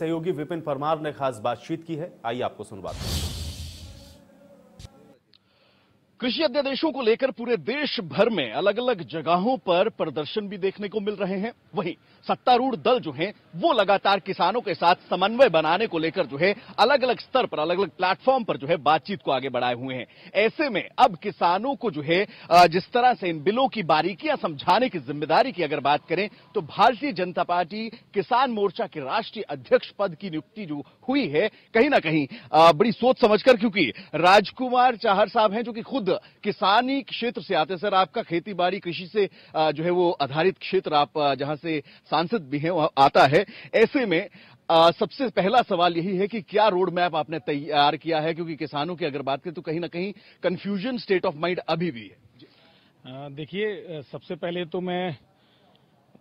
सहयोगी विपिन परमार ने खास बातचीत की है आइए आपको सुनवाते हैं कृषि अध्यादेशों को लेकर पूरे देश भर में अलग अलग जगहों पर प्रदर्शन भी देखने को मिल रहे हैं वहीं सत्तारूढ़ दल जो हैं वो लगातार किसानों के साथ समन्वय बनाने को लेकर जो है अलग अलग स्तर पर अलग अलग प्लेटफॉर्म पर जो है बातचीत को आगे बढ़ाए हुए हैं ऐसे में अब किसानों को जो है जिस तरह से इन बिलों की बारीकियां समझाने की जिम्मेदारी की अगर बात करें तो भारतीय जनता पार्टी किसान मोर्चा के राष्ट्रीय अध्यक्ष पद की नियुक्ति जो हुई है कहीं ना कहीं बड़ी सोच समझकर क्योंकि राजकुमार चाहर साहब हैं जो कि खुद किसानी क्षेत्र से आते सर आपका खेती बाड़ी कृषि से जो है वो आधारित क्षेत्र आप जहां से सांसद भी हैं आता है ऐसे में आ, सबसे पहला सवाल यही है कि क्या रोड मैप आपने तैयार किया है क्योंकि किसानों की अगर बात करें तो कहीं ना कहीं कंफ्यूजन स्टेट ऑफ माइंड अभी भी है देखिए सबसे पहले तो मैं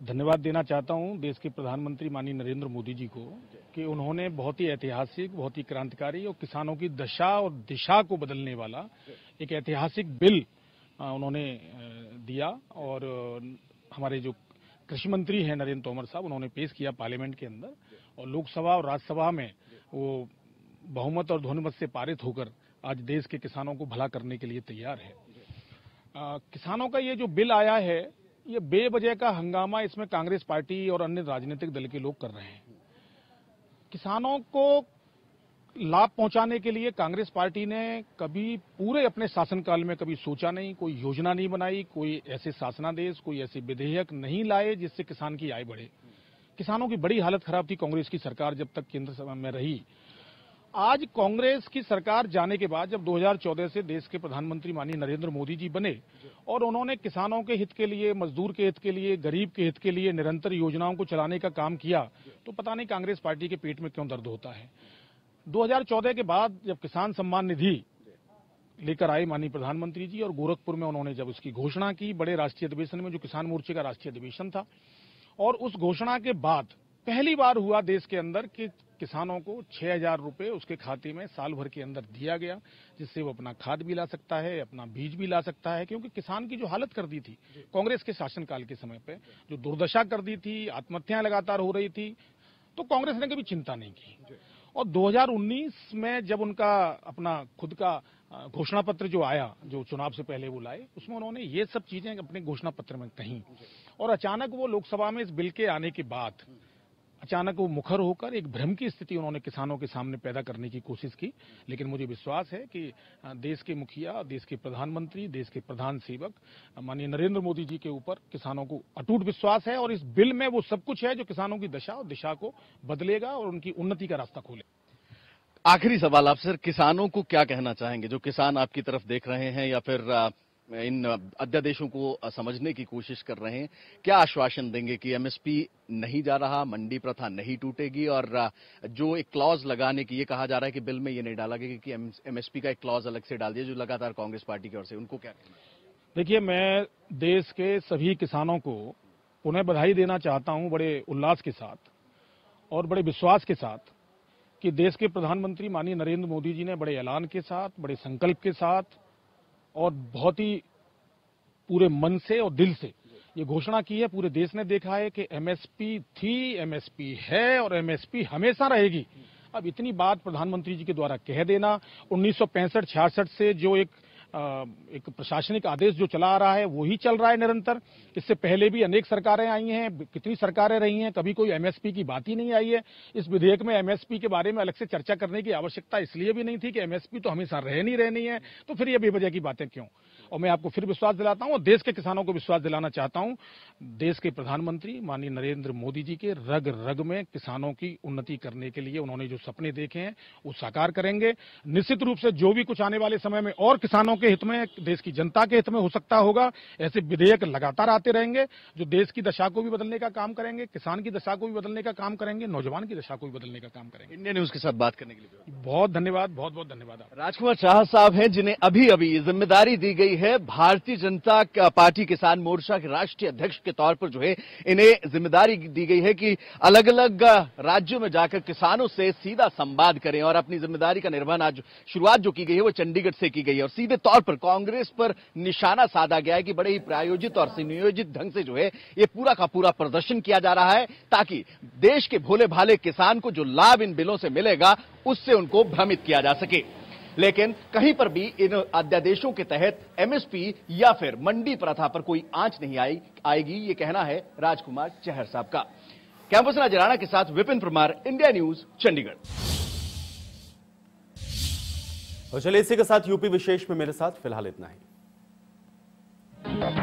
धन्यवाद देना चाहता हूं देश के प्रधानमंत्री माननीय नरेंद्र मोदी जी को कि उन्होंने बहुत ही ऐतिहासिक बहुत ही क्रांतिकारी और किसानों की दशा और दिशा को बदलने वाला एक ऐतिहासिक बिल उन्होंने दिया और हमारे जो कृषि मंत्री हैं नरेंद्र तोमर साहब उन्होंने पेश किया पार्लियामेंट के अंदर और लोकसभा और राज्यसभा में वो बहुमत और ध्वनिमत से पारित होकर आज देश के किसानों को भला करने के लिए तैयार है आ, किसानों का ये जो बिल आया है ये बेवजह का हंगामा इसमें कांग्रेस पार्टी और अन्य राजनीतिक दल के लोग कर रहे हैं किसानों को लाभ पहुंचाने के लिए कांग्रेस पार्टी ने कभी पूरे अपने शासनकाल में कभी सोचा नहीं कोई योजना नहीं बनाई कोई ऐसे शासनादेश कोई ऐसे विधेयक नहीं लाए जिससे किसान की आय बढ़े किसानों की बड़ी हालत खराब थी कांग्रेस की सरकार जब तक केंद्र में रही आज कांग्रेस की सरकार जाने के बाद जब 2014 से देश के प्रधानमंत्री माननीय नरेंद्र मोदी जी बने और उन्होंने किसानों के हित के लिए मजदूर के हित के लिए गरीब के हित के लिए निरंतर योजनाओं को चलाने का काम किया तो पता नहीं कांग्रेस पार्टी के पेट में क्यों दर्द होता है 2014 के बाद जब किसान सम्मान निधि लेकर आए माननीय प्रधानमंत्री जी और गोरखपुर में उन्होंने जब उसकी घोषणा की बड़े राष्ट्रीय अधिवेशन में जो किसान मोर्चे का राष्ट्रीय अधिवेशन था और उस घोषणा के बाद पहली बार हुआ देश के अंदर कि किसानों को छह हजार रूपए उसके खाते में साल भर के अंदर दिया गया जिससे वो अपना खाद भी ला सकता है अपना बीज भी ला सकता है क्योंकि किसान की जो हालत कर दी थी कांग्रेस के शासनकाल के समय पे जो दुर्दशा कर दी थी आत्महत्याएं लगातार हो रही थी तो कांग्रेस ने कभी चिंता नहीं की और 2019 में जब उनका अपना खुद का घोषणा पत्र जो आया जो चुनाव से पहले वो लाए उसमें उन्होंने ये सब चीजें अपने घोषणा पत्र में कही और अचानक वो लोकसभा में इस बिल के आने के बाद हम्म। अचानक वो मुखर होकर एक भ्रम की स्थिति उन्होंने किसानों के सामने पैदा करने की कोशिश की लेकिन मुझे विश्वास है कि देश के मुखिया देश के प्रधानमंत्री देश के प्रधान सेवक माननीय नरेंद्र मोदी जी के ऊपर किसानों को अटूट विश्वास है और इस बिल में वो सब कुछ है जो किसानों की दशा और दिशा को बदलेगा और उनकी उन्नति का रास्ता खोले आखिरी सवाल आप सर किसानों को क्या कहना चाहेंगे जो किसान आपकी तरफ देख रहे हैं या फिर इन अध्यादेशों को समझने की कोशिश कर रहे हैं क्या आश्वासन देंगे कि एमएसपी नहीं जा रहा मंडी प्रथा नहीं टूटेगी और जो एक क्लॉज लगाने की ये कहा जा रहा है कि बिल में ये नहीं डाला गया कि एमएसपी का एक क्लॉज अलग से डाल दिया जो लगातार कांग्रेस पार्टी की ओर से उनको क्या देखिए मैं देश के सभी किसानों को पुनः बधाई देना चाहता हूं बड़े उल्लास के साथ और बड़े विश्वास के साथ कि देश के प्रधानमंत्री माननीय नरेंद्र मोदी जी ने बड़े ऐलान के साथ बड़े संकल्प के साथ और बहुत ही पूरे मन से और दिल से ये घोषणा की है पूरे देश ने देखा है कि एमएसपी थी एमएसपी है और एमएसपी हमेशा रहेगी अब इतनी बात प्रधानमंत्री जी के द्वारा कह देना उन्नीस सौ से जो एक एक प्रशासनिक आदेश जो चला आ रहा है वो ही चल रहा है निरंतर इससे पहले भी अनेक सरकारें आई हैं कितनी सरकारें रही हैं कभी कोई एमएसपी की बात ही नहीं आई है इस विधेयक में एमएसपी के बारे में अलग से चर्चा करने की आवश्यकता इसलिए भी नहीं थी कि एमएसपी तो हमेशा रहनी रहनी है तो फिर ये बेवजह की बातें क्यों और मैं आपको फिर विश्वास दिलाता हूं और देश के किसानों को विश्वास दिलाना चाहता हूं देश के प्रधानमंत्री माननीय नरेंद्र मोदी जी के रग रग में किसानों की उन्नति करने के लिए उन्होंने जो सपने देखे हैं वो साकार करेंगे निश्चित रूप से जो भी कुछ आने वाले समय में और किसानों के हित में देश की जनता के हित में हो सकता होगा ऐसे विधेयक लगातार आते रहेंगे जो देश की दशा को भी बदलने का काम करेंगे किसान की दशा को भी बदलने का काम करेंगे नौजवान की दशा को भी बदलने का काम करेंगे इंडिया न्यूज के साथ बात करने के लिए बहुत धन्यवाद बहुत बहुत धन्यवाद राजकुमार शाह साहब हैं जिन्हें अभी अभी जिम्मेदारी दी गई है है भारतीय जनता पार्टी किसान मोर्चा के राष्ट्रीय अध्यक्ष के तौर पर जो है इन्हें जिम्मेदारी दी गई है कि अलग अलग राज्यों में जाकर किसानों से सीधा संवाद करें और अपनी जिम्मेदारी का निर्वहन आज शुरुआत जो की गई है वो चंडीगढ़ से की गई है और सीधे तौर पर कांग्रेस पर निशाना साधा गया है कि बड़े ही प्रायोजित और सुनियोजित ढंग से जो है ये पूरा का पूरा प्रदर्शन किया जा रहा है ताकि देश के भोले भाले किसान को जो लाभ इन बिलों से मिलेगा उससे उनको भ्रमित किया जा सके लेकिन कहीं पर भी इन अध्यादेशों के तहत एमएसपी या फिर मंडी प्रथा पर कोई आंच नहीं आए, आएगी ये कहना है राजकुमार चहर साहब का कैंपस नजराना के साथ विपिन परमार इंडिया न्यूज चंडीगढ़ और चलिए इसी के साथ यूपी विशेष में मेरे साथ फिलहाल इतना ही